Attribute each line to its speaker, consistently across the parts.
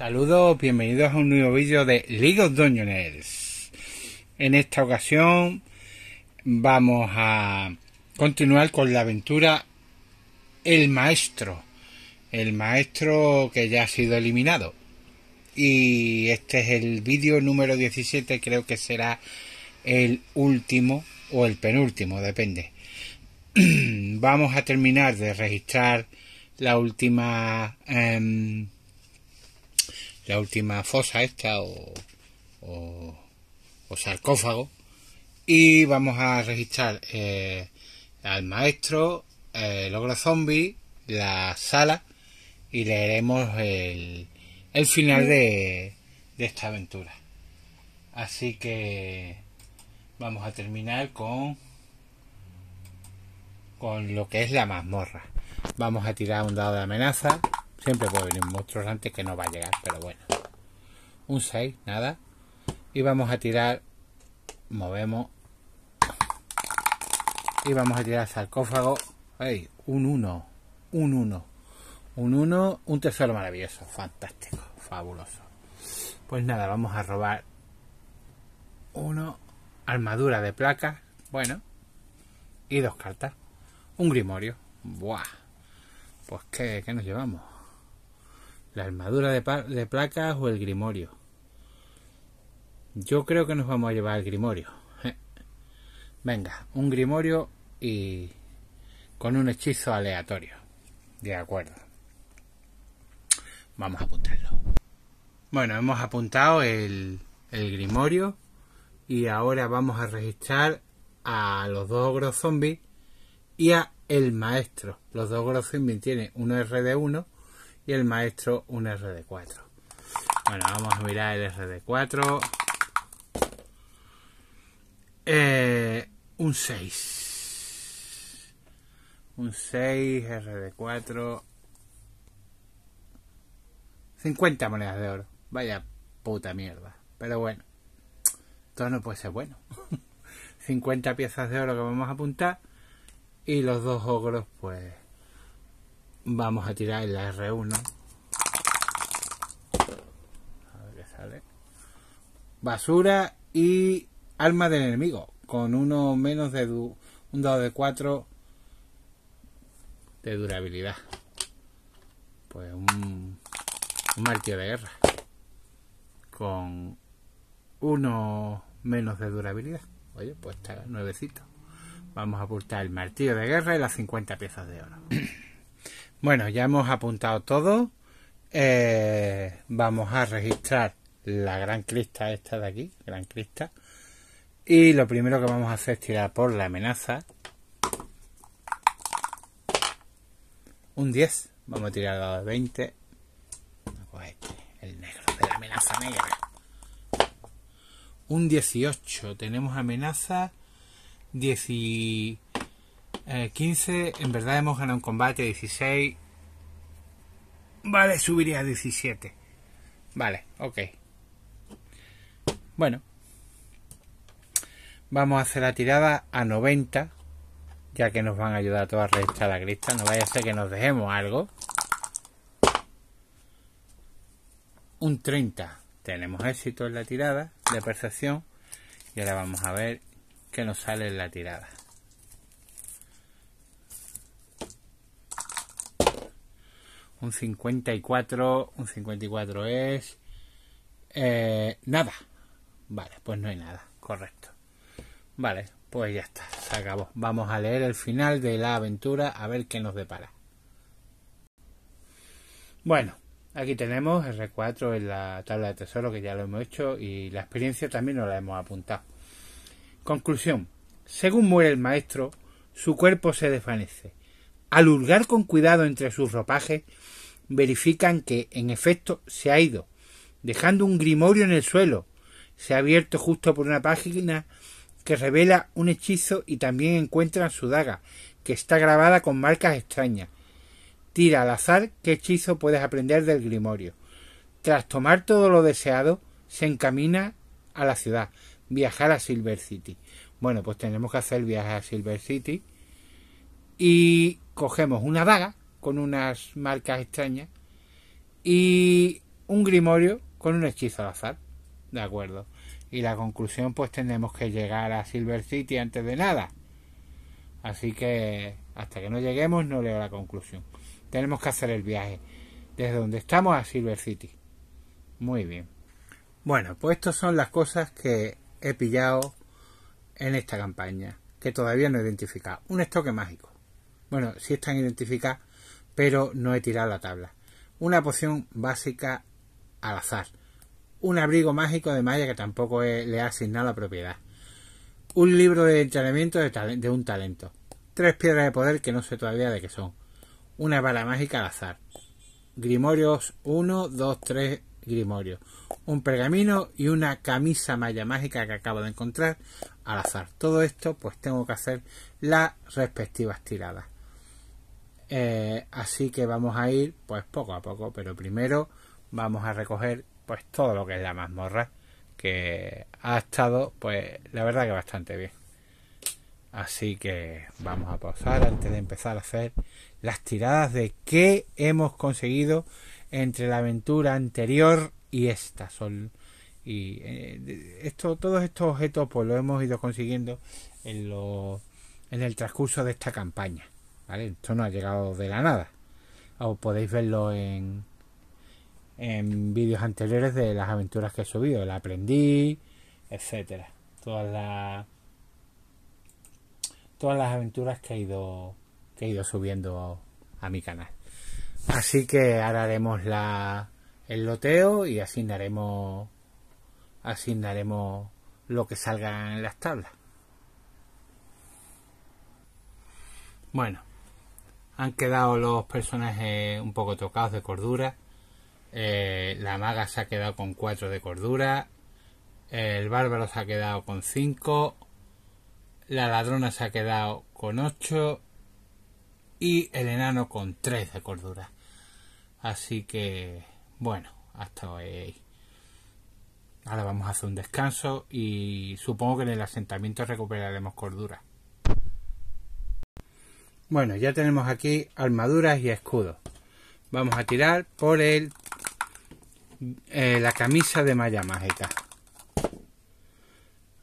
Speaker 1: Saludos, bienvenidos a un nuevo vídeo de League of En esta ocasión vamos a continuar con la aventura El Maestro. El Maestro que ya ha sido eliminado. Y este es el vídeo número 17, creo que será el último o el penúltimo, depende. vamos a terminar de registrar la última... Em, la última fosa esta o, sarcófago y vamos a registrar eh, al maestro, eh, el ogro zombie, la sala y leeremos el, el final de, esta aventura. Así que vamos a terminar con con lo que es la mazmorra. Vamos a tirar un dado de amenaza. Siempre puede venir un monstruo antes que no va a llegar, pero bueno. Un 6, nada. Y vamos a tirar. Movemos. Y vamos a tirar sarcófago. ¡Ey! Un 1. Un 1. Un 1. Un tesoro maravilloso. Fantástico. Fabuloso. Pues nada, vamos a robar. Uno. Armadura de placa. Bueno. Y dos cartas. Un grimorio. Buah. Pues que qué nos llevamos? la armadura de, placas o el grimorio. Yo creo que nos vamos a llevar el grimorio. Venga, un grimorio y con un hechizo aleatorio. De acuerdo. Vamos a apuntarlo. Bueno, hemos apuntado el, el grimorio y ahora vamos a registrar a los dos gros zombies y a el maestro. Los dos gros zombies tienen un RD1 y el maestro un RD4. Bueno, vamos a mirar el RD4. Eh, un 6. Un 6, RD4. 50 monedas de oro. Vaya puta mierda. Pero bueno, todo no puede ser bueno. 50 piezas de oro que vamos a apuntar. Y los dos ogros, pues Vamos a tirar la R1. A ver qué sale. Basura y alma del enemigo. Con uno menos de un dado de 4 de durabilidad. Pues un, un martillo de guerra. Con uno menos de durabilidad. Oye, pues está nuevecito. Vamos a aportar el martillo de guerra y las 50 piezas de oro. Bueno, ya hemos apuntado todo. Eh, vamos a registrar la gran crista esta de aquí, gran crista. Y lo primero que vamos a hacer es tirar por la amenaza. Un 10. Vamos a tirar el dado de 20. el negro, de la amenaza negra. Un 18. Tenemos amenaza 18. 15, eh, en verdad hemos ganado un combate, 16. Vale, subiría a 17. Vale, ok. Bueno. Vamos a hacer la tirada a 90. Ya que nos van a ayudar a todas a la crista. No vaya a ser que nos dejemos algo. Un 30. Tenemos éxito en la tirada de percepción. Y ahora vamos a ver qué nos sale en la tirada. un 54, un 54 es eh, nada. Vale, pues no hay nada, correcto. Vale, pues ya está, se acabó. Vamos a leer el final de la aventura a ver qué nos depara. Bueno, aquí tenemos R4 en la tabla de tesoro que ya lo hemos hecho y la experiencia también nos la hemos apuntado. Conclusión. Según muere el maestro, su cuerpo se desvanece al hurgar con cuidado entre sus ropajes, verifican que, en efecto, se ha ido, dejando un grimorio en el suelo. Se ha abierto justo por una página que revela un hechizo y también encuentran su daga, que está grabada con marcas extrañas. Tira al azar qué hechizo puedes aprender del grimorio. Tras tomar todo lo deseado, se encamina a la ciudad, viajar a Silver City. Bueno, pues tenemos que hacer viaje a Silver City y cogemos una daga con unas marcas extrañas y un grimorio con un hechizo al azar. De acuerdo. Y la conclusión pues tenemos que llegar a Silver City antes de nada. Así que hasta que no lleguemos no leo la conclusión. Tenemos que hacer el viaje desde donde estamos a Silver City. Muy bien. Bueno, pues estas son las cosas que he pillado en esta campaña, que todavía no he identificado. Un estoque mágico. Bueno, sí están identificadas, pero no he tirado la tabla. Una poción básica al azar. Un abrigo mágico de malla que tampoco le ha asignado la propiedad. Un libro de entrenamiento de, de un talento. Tres piedras de poder que no sé todavía de qué son. Una bala mágica al azar. Grimorios 1, 2, 3 Grimorios. Un pergamino y una camisa malla mágica que acabo de encontrar al azar. Todo esto pues tengo que hacer las respectivas tiradas. Eh, así que vamos a ir pues poco a poco, pero primero vamos a recoger pues todo lo que es la mazmorra que ha estado pues la verdad que bastante bien. Así que vamos a pausar antes de empezar a hacer las tiradas de qué hemos conseguido entre la aventura anterior y esta. Son, y eh, esto, todos estos objetos pues lo hemos ido consiguiendo en, lo, en el transcurso de esta campaña. Esto no ha llegado de la nada. O podéis verlo en, en vídeos anteriores de las aventuras que he subido, el aprendí, etcétera. Todas las todas las aventuras que he ido que he ido subiendo a, mi canal. Así que ahora haremos el loteo y asignaremos asignaremos lo que salga en las tablas. Bueno, han quedado los personajes un poco tocados de cordura. Eh, la maga se ha quedado con 4 de cordura. El bárbaro se ha quedado con 5. La ladrona se ha quedado con 8. Y el enano con 3 de cordura. Así que, bueno, hasta hoy. Ahora vamos a hacer un descanso y supongo que en el asentamiento recuperaremos cordura. Bueno, ya tenemos aquí armaduras y escudos. Vamos a tirar por el eh, la camisa de malla mágica.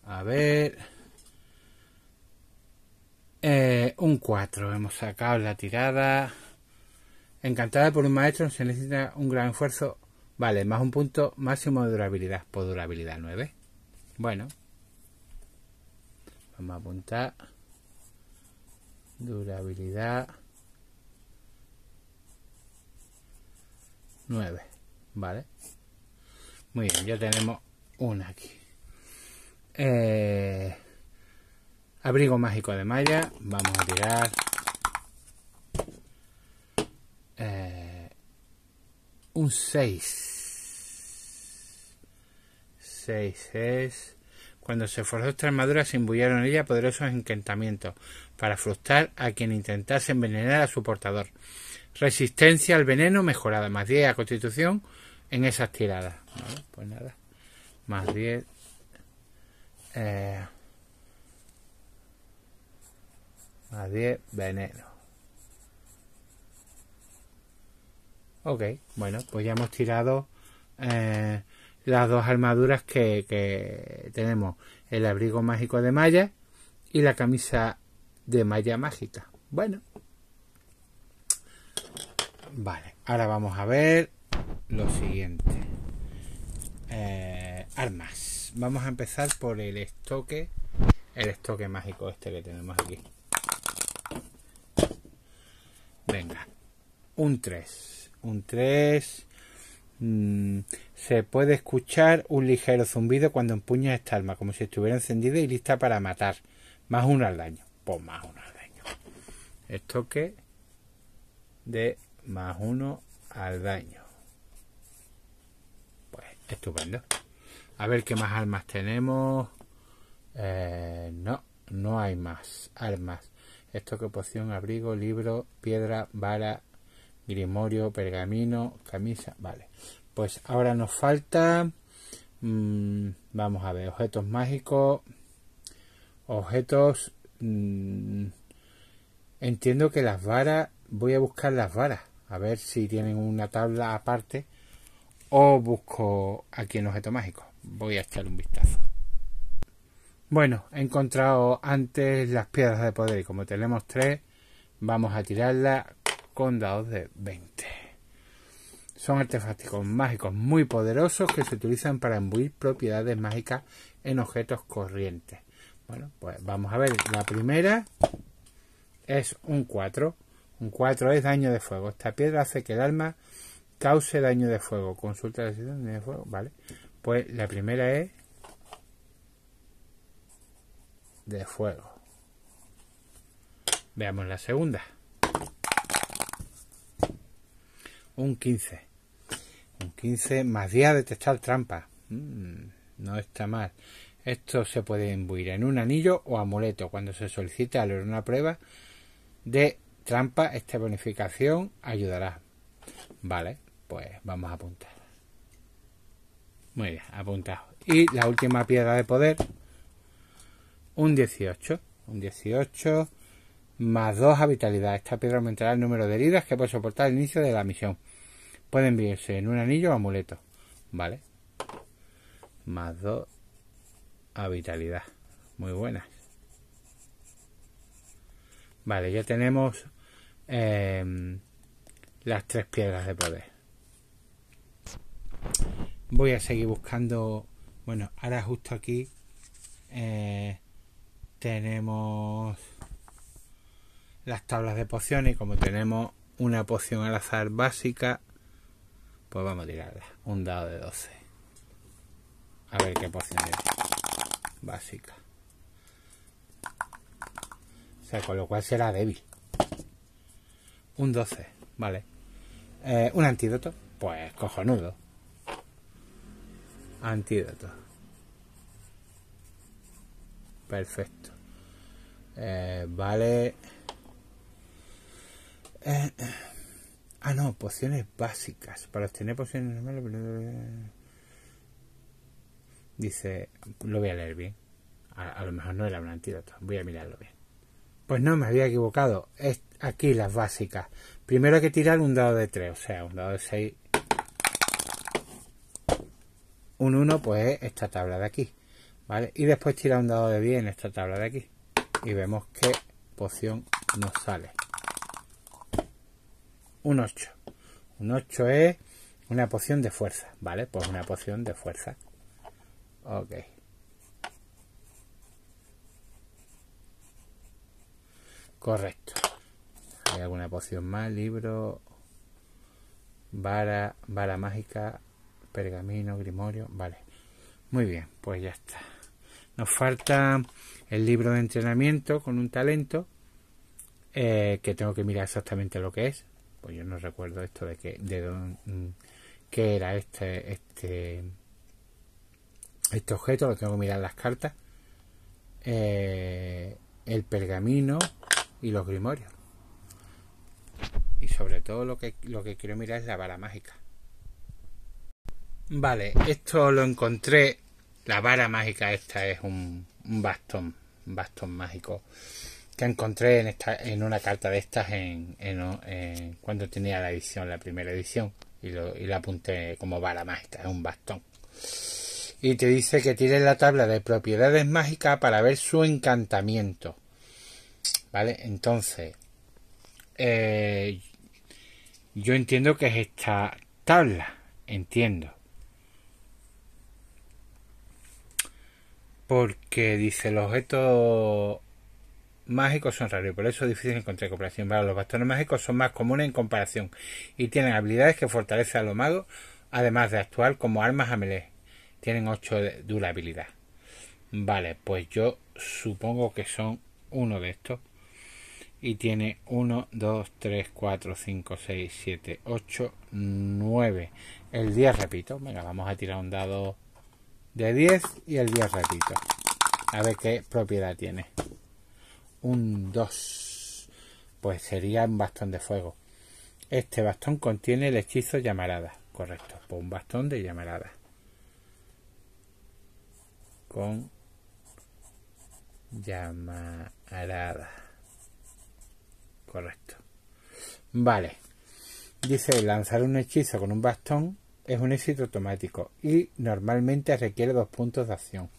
Speaker 1: A ver. Eh, un 4. Hemos sacado la tirada. Encantada por un maestro. Se necesita un gran esfuerzo. Vale, más un punto máximo de durabilidad. Por durabilidad 9. Bueno. Vamos a apuntar durabilidad 9 vale muy bien ya tenemos una aquí eh, abrigo mágico de malla vamos a tirar eh, un 6 6 es cuando se forzó esta armadura se embullaron en ella poderosos encantamientos para frustrar a quien intentase envenenar a su portador. Resistencia al veneno mejorada, más 10 a constitución en esas tiradas. pues nada, más 10. Eh, más 10 veneno. Ok, bueno, pues ya hemos tirado. Eh, las dos armaduras que, tenemos, el abrigo mágico de malla y la camisa de malla mágica. Bueno. Vale, ahora vamos a ver lo siguiente. Eh, armas. Vamos a empezar por el estoque, el estoque mágico este que tenemos aquí. Venga, un 3. Un 3. Mm, se puede escuchar un ligero zumbido cuando empuñas esta arma, como si estuviera encendida y lista para matar. Más uno al daño. Pues más uno al daño. Esto que de más uno al daño. Pues estupendo. A ver qué más armas tenemos. Eh, no, no hay más armas. Esto que poción, abrigo, libro, piedra, vara, grimorio, pergamino, camisa, vale. Pues ahora nos falta, mm, vamos a ver, objetos mágicos, objetos, mm, entiendo que las varas, voy a buscar las varas, a ver si tienen una tabla aparte o busco aquí en objeto mágico. Voy a echar un vistazo. Bueno, he encontrado antes las piedras de poder y como tenemos tres, vamos a tirarlas con dados de 20. Son artefactos mágicos muy poderosos que se utilizan para imbuir propiedades mágicas en objetos corrientes. Bueno, pues vamos a ver. La primera es un 4. Un 4 es daño de fuego. Esta piedra hace que el alma cause daño de fuego. Consulta la daño de fuego, ¿vale? Pues la primera es de fuego. Veamos la segunda. un 15. Un 15 más de detectar trampa. Mm, no está mal. Esto se puede imbuir en un anillo o amuleto cuando se solicite leer una prueba de trampa. Esta bonificación ayudará. Vale, pues vamos a apuntar. Muy bien, apuntado. Y la última piedra de poder, un 18. Un 18 más 2 a vitalidad. Esta piedra aumentará el número de heridas que puede soportar al inicio de la misión. pueden vivirse en un anillo o amuleto. Vale. Más 2 a vitalidad. Muy buenas. Vale, ya tenemos em, las tres piedras de poder. Voy a seguir buscando. Bueno, ahora justo aquí eh, tenemos las tablas de pociones, como tenemos una poción al azar básica, pues vamos a tirarla. Un dado de 12. A ver qué poción es. Básica. O sea, con lo cual será débil. Un 12, vale. Eh, un antídoto, pues cojonudo. Antídoto. Perfecto. Eh, vale. Eh, eh. ah, no, pociones básicas. Para obtener pociones Dice, lo voy a leer bien. A, lo mejor no era un antídoto. Voy a mirarlo bien. Pues no, me había equivocado. Es aquí las básicas. Primero hay que tirar un dado de 3, o sea, un dado de 6. Un 1, pues esta tabla de aquí. ¿Vale? Y después tirar un dado de 10 en esta tabla de aquí. Y vemos qué poción nos sale un 8. Un 8 es una poción de fuerza, ¿vale? Pues una poción de fuerza. Ok. Correcto. ¿Hay alguna poción más? Libro, vara, vara mágica, pergamino, grimorio. Vale. Muy bien, pues ya está. Nos falta el libro de entrenamiento con un talento eh, que tengo que mirar exactamente lo que es. Pues yo no recuerdo esto de que de mm, qué era este este este objeto lo tengo que mirar en las cartas eh, el pergamino y los grimorios y sobre todo lo que lo que quiero mirar es la vara mágica vale esto lo encontré la vara mágica esta es un, bastón un bastón mágico que encontré en, esta, en una carta de estas en, cuando tenía la edición, la primera edición, y lo, y apunté como vara mágica, es un bastón. Y te dice que tienes la tabla de propiedades mágicas para ver su encantamiento. ¿Vale? Entonces, eh, yo entiendo que es esta tabla, entiendo. Porque dice el objeto mágicos son raros por eso es difícil encontrar cooperación. los bastones mágicos son más comunes en comparación y tienen habilidades que fortalecen a los magos, además de actuar como armas a Tienen 8 de durabilidad. Vale, pues yo supongo que son uno de estos. Y tiene 1, 2, 3, 4, 5, 6, 7, 8, 9. El 10 repito. Venga, vamos a tirar un dado de 10 y el 10 repito. A ver qué propiedad tiene un 2, pues sería un bastón de fuego. Este bastón contiene el hechizo llamarada, correcto, pues un bastón de llamarada. Con llamarada, correcto. Vale, dice lanzar un hechizo con un bastón es un éxito automático y normalmente requiere dos puntos de acción.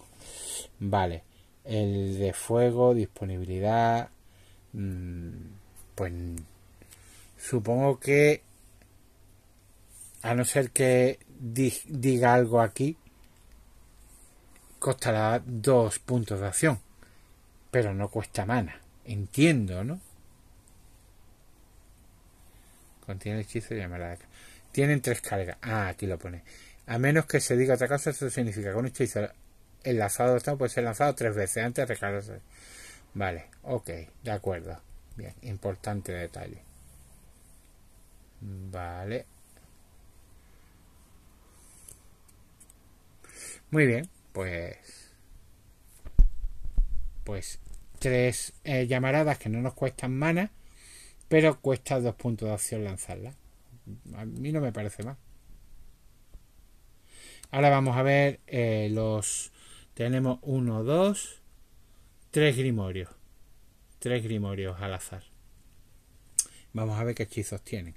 Speaker 1: Vale el de fuego, disponibilidad, mm, pues supongo que a no ser que diga algo aquí, costará dos puntos de acción, pero no cuesta mana, entiendo, ¿no? Contiene hechizo y llamará Tienen tres cargas. Ah, aquí lo pone. A menos que se diga otra cosa, eso significa que un hechizo enlazado está pues lanzado tres veces antes de cargarse. Vale, ok, de acuerdo. Bien, importante detalle. Vale. Muy bien, pues. Pues tres eh, llamaradas que no nos cuestan mana, pero cuesta dos puntos de acción lanzarla. A mí no me parece mal. Ahora vamos a ver eh, los tenemos 1, 2, 3 grimorios. 3 grimorios al azar. Vamos a ver qué hechizos tienen.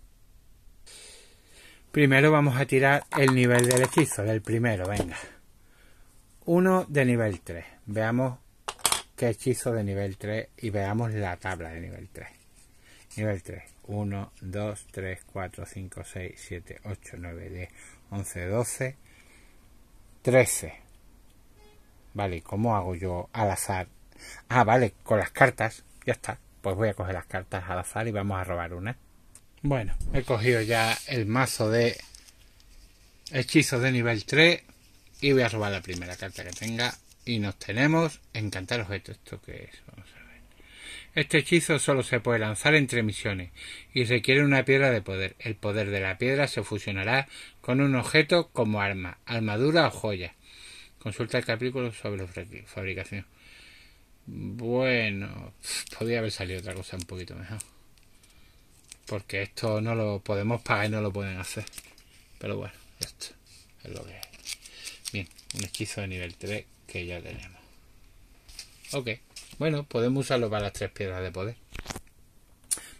Speaker 1: Primero vamos a tirar el nivel del hechizo, del primero, venga. 1 de nivel 3. Veamos qué hechizo de nivel 3 y veamos la tabla de nivel 3. Nivel 3. 1, 2, 3, 4, 5, 6, 7, 8, 9, 10, 11, 12, 13. Vale, ¿cómo hago yo al azar? Ah, vale, con las cartas. Ya está. Pues voy a coger las cartas al azar y vamos a robar una. Bueno, he cogido ya el mazo de hechizos de nivel 3 y voy a robar la primera carta que tenga. Y nos tenemos encantar objeto. ¿Esto qué es? Vamos a ver. Este hechizo solo se puede lanzar entre misiones y requiere una piedra de poder. El poder de la piedra se fusionará con un objeto como arma, armadura o joya. Consulta el capítulo sobre la fabricación. Bueno, podría haber salido otra cosa un poquito mejor. Porque esto no lo podemos pagar y no lo pueden hacer. Pero bueno, esto es lo que es. Bien, un esquizo de nivel 3 que ya tenemos. Ok, bueno, podemos usarlo para las tres piedras de poder.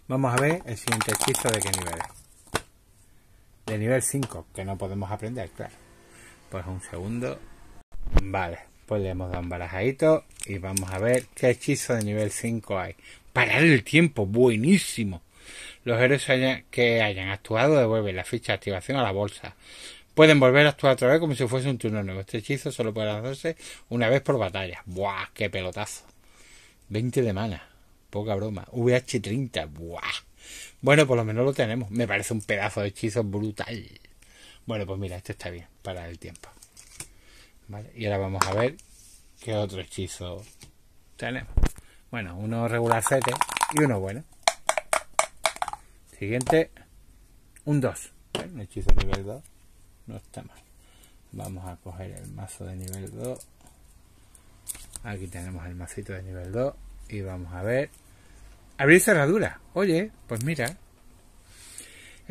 Speaker 1: Vamos a ver el siguiente esquizo de qué nivel es. De nivel 5, que no podemos aprender, claro. Pues un segundo. Vale, pues le hemos dado un barajadito y vamos a ver qué hechizo de nivel 5 hay. Parar el tiempo, buenísimo. Los héroes que hayan actuado devuelven la ficha de activación a la bolsa. Pueden volver a actuar otra vez como si fuese un turno nuevo. Este hechizo solo puede lanzarse una vez por batalla. ¡Buah! ¡Qué pelotazo! 20 de mana. Poca broma. VH30. ¡Buah! Bueno, por lo menos lo tenemos. Me parece un pedazo de hechizo brutal. Bueno, pues mira, este está bien Parar el tiempo. Y ahora vamos a ver qué otro hechizo tenemos. Bueno, uno regular 7 y uno bueno. Siguiente, un 2. Un hechizo nivel 2. No está mal. Vamos a coger el mazo de nivel 2. Aquí tenemos el macito de nivel 2. Y vamos a ver. Abrir cerradura. Oye, pues mira,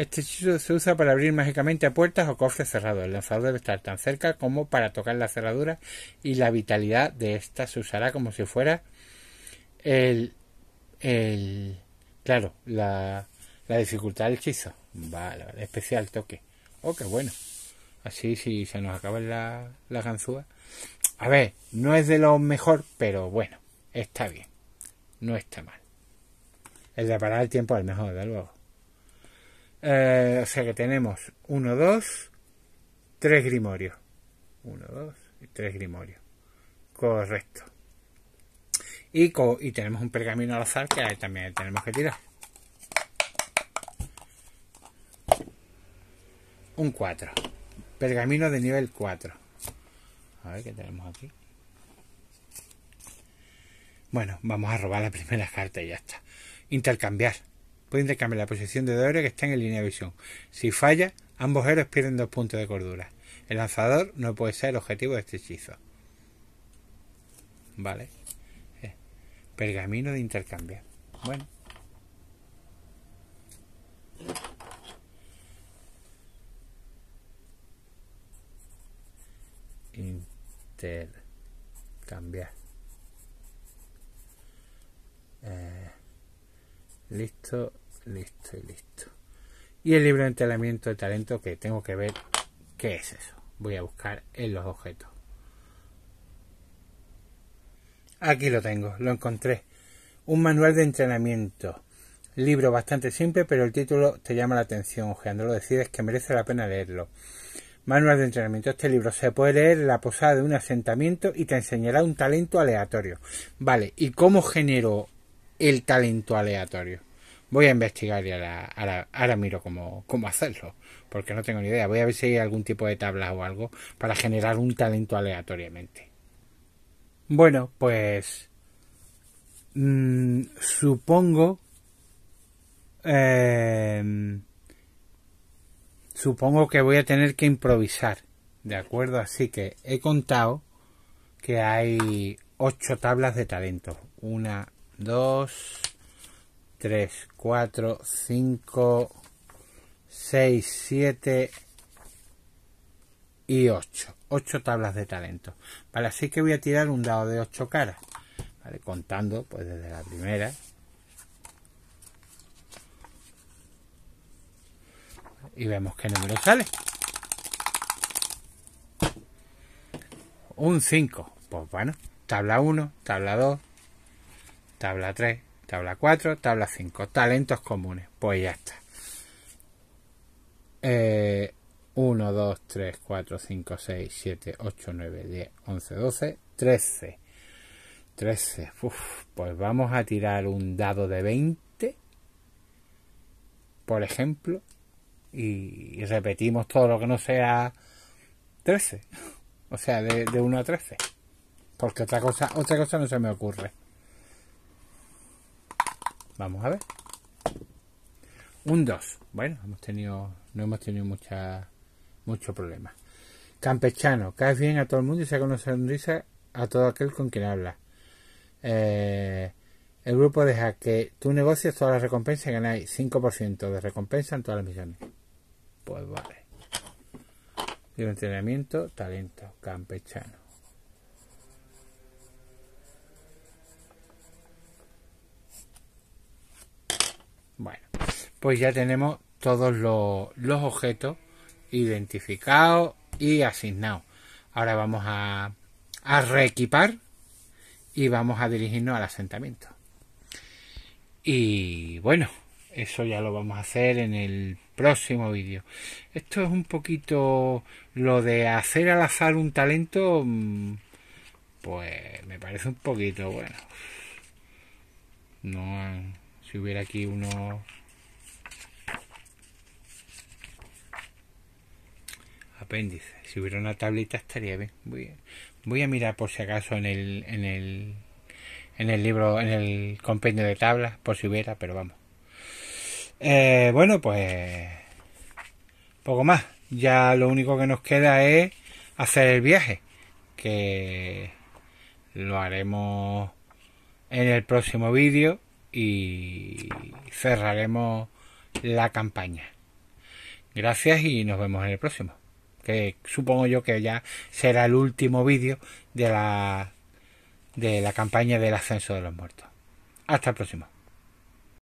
Speaker 1: este hechizo se usa para abrir mágicamente puertas o cofres cerrados. El lanzador debe estar tan cerca como para tocar la cerradura y la vitalidad de esta se usará como si fuera el... el claro, la, la dificultad del hechizo. Vale, vale, especial toque. Oh, qué bueno. Así si se nos acaba la, ganzúa. A ver, no es de lo mejor, pero bueno, está bien. No está mal. El de parar el tiempo al mejor, de luego. Eh, o sea que tenemos 1, 2, 3 grimorios. 1, 2 y 3 grimorios. Correcto. Y, y tenemos un pergamino al azar que ahí también tenemos que tirar. Un 4. Pergamino de nivel 4. A ver qué tenemos aquí. Bueno, vamos a robar la primera carta y ya está. Intercambiar puede intercambiar la posición de dos que está en línea de visión. Si falla, ambos héroes pierden dos puntos de cordura. El lanzador no puede ser el objetivo de este hechizo. Vale. Eh, pergamino de intercambio. Bueno. Intercambiar. Eh, listo listo y listo. Y el libro de entrenamiento de talento que tengo que ver qué es eso. Voy a buscar en los objetos. Aquí lo tengo, lo encontré. Un manual de entrenamiento. Libro bastante simple, pero el título te llama la atención. lo decides que merece la pena leerlo. Manual de entrenamiento. Este libro se puede leer en la posada de un asentamiento y te enseñará un talento aleatorio. Vale, ¿y cómo genero el talento aleatorio? Voy a investigar y ahora, miro cómo, hacerlo, porque no tengo ni idea. Voy a ver si hay algún tipo de tabla o algo para generar un talento aleatoriamente. Bueno, pues mm, supongo... Em, supongo que voy a tener que improvisar. ¿De acuerdo? Así que he contado que hay ocho tablas de talento. Una, dos, 3, 4, 5, 6, 7 y 8. 8 tablas de talento. Vale, así que voy a tirar un dado de 8 caras. Vale, contando pues desde la primera. Y vemos qué número sale. Un 5. Pues bueno, tabla 1, tabla 2, tabla 3, Tabla 4, tabla 5. Talentos comunes. Pues ya está. 1, 2, 3, 4, 5, 6, 7, 8, 9, 10, 11, 12, 13. 13. pues vamos a tirar un dado de 20, por ejemplo, y repetimos todo lo que no sea 13. O sea, de, de 1 a 13. Porque otra cosa, otra cosa no se me ocurre. Vamos a ver. Un 2. Bueno, hemos tenido, no hemos tenido mucha, mucho problema. Campechano, caes bien a todo el mundo y se una sonrisa a todo aquel con quien habla. Eh, el grupo deja que tú negocies todas las recompensas y ganáis 5% de recompensa en todas las misiones. Pues vale. Y entrenamiento, talento, campechano. Bueno, pues ya tenemos todos los, objetos identificados y asignados. Ahora vamos a, reequipar y vamos a dirigirnos al asentamiento. Y bueno, eso ya lo vamos a hacer en el próximo vídeo. Esto es un poquito lo de hacer al azar un talento, mm, pues me parece un poquito bueno. No si hubiera aquí uno apéndice si hubiera una tablita estaría bien voy a, mirar por si acaso en el en el en el libro en el compendio de tablas por si hubiera pero vamos eh, bueno pues poco más ya lo único que nos queda es hacer el viaje que lo haremos en el próximo vídeo y cerraremos la campaña. Gracias y nos vemos en el próximo. Que supongo yo que ya será el último vídeo de la, de la campaña del ascenso de los muertos. Hasta el próximo.